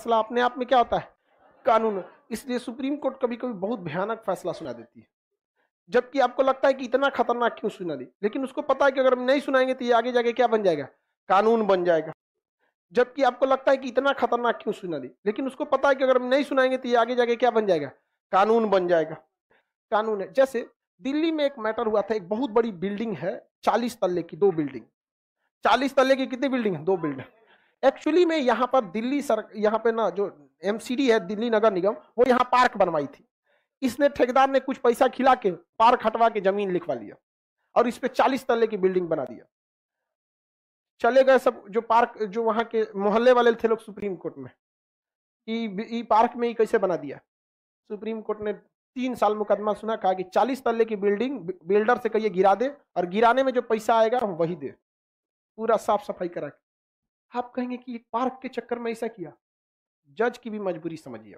फैसला अपने आप में क्या होता है कानून इसलिए सुप्रीम कोर्ट कभी कभी बहुत भयानक फैसला सुना देती है जबकि आपको लगता है कि इतना खतरनाक क्यों सुना दी लेकिन उसको पता है कि अगर हम नहीं सुनाएंगे तो ये आगे जाके क्या बन जाएगा कानून बन जाएगा जबकि आपको लगता है कि इतना खतरनाक क्यों सुना दी लेकिन उसको पता है कि अगर हम नहीं सुनाएंगे तो ये आगे जाके क्या बन जाएगा कानून बन जाएगा कानून है जैसे दिल्ली में एक मैटर हुआ था एक बहुत बड़ी बिल्डिंग है चालीस तल्ले की दो बिल्डिंग चालीस तल्ले की कितनी बिल्डिंग है दो बिल्डिंग एक्चुअली में यहाँ पर दिल्ली सर यहाँ पे ना जो एम है दिल्ली नगर निगम वो यहाँ पार्क बनवाई थी इसने ठेकेदार ने कुछ पैसा खिला के पार्क हटवा के जमीन लिखवा लिया और इस पर चालीस तल्ले की बिल्डिंग बना दिया चले गए सब जो पार्क जो वहाँ के मोहल्ले वाले थे लोग सुप्रीम कोर्ट में कि पार्क में ही कैसे बना दिया सुप्रीम कोर्ट ने तीन साल मुकदमा सुना कहा कि चालीस तल्ले की बिल्डिंग बिल्डर से कहिए गिरा दे और गिराने में जो पैसा आएगा वही दे पूरा साफ सफाई करा के आप कहेंगे कि पार्क के चक्कर में ऐसा किया जज की भी मजबूरी समझिए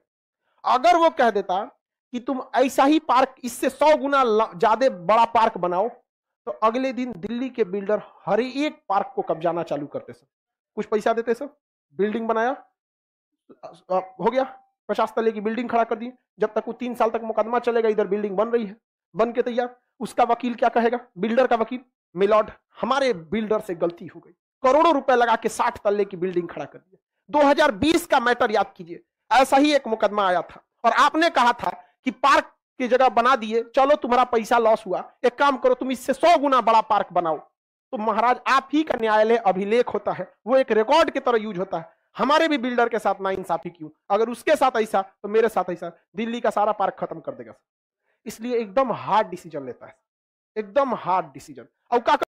अगर वो कह देता कि तुम ऐसा ही पार्क इससे सौ गुना ज्यादा बड़ा पार्क बनाओ तो अगले दिन दिल्ली के बिल्डर हर एक पार्क को कब्जाना चालू करते सर कुछ पैसा देते सर बिल्डिंग बनाया हो गया पचास तले की बिल्डिंग खड़ा कर दी जब तक वो तीन साल तक मुकदमा चलेगा इधर बिल्डिंग बन रही है बन के तैयार उसका वकील क्या कहेगा बिल्डर का वकील मिलॉर्ड हमारे बिल्डर से गलती हो गई करोड़ों रुपए लगा के साठ तल्ले की बिल्डिंग खड़ा कर दिया 2020 का मैटर याद कीजिए ऐसा ही एक मुकदमा आया था और आपने कहा था कि पार्क की जगह बना दिए चलो तुम्हारा पैसा लॉस हुआ एक काम करो तुम इससे सौ गुना बड़ा पार्क बनाओ तो महाराज आप ही का न्यायालय अभिलेख होता है वो एक रिकॉर्ड की तरह यूज होता है हमारे भी बिल्डर के साथ ना इंसाफी क्यों अगर उसके साथ ऐसा तो मेरे साथ ऐसा दिल्ली का सारा पार्क खत्म कर देगा इसलिए एकदम हार्ड डिसीजन लेता है एकदम हार्ड डिसीजन और क्या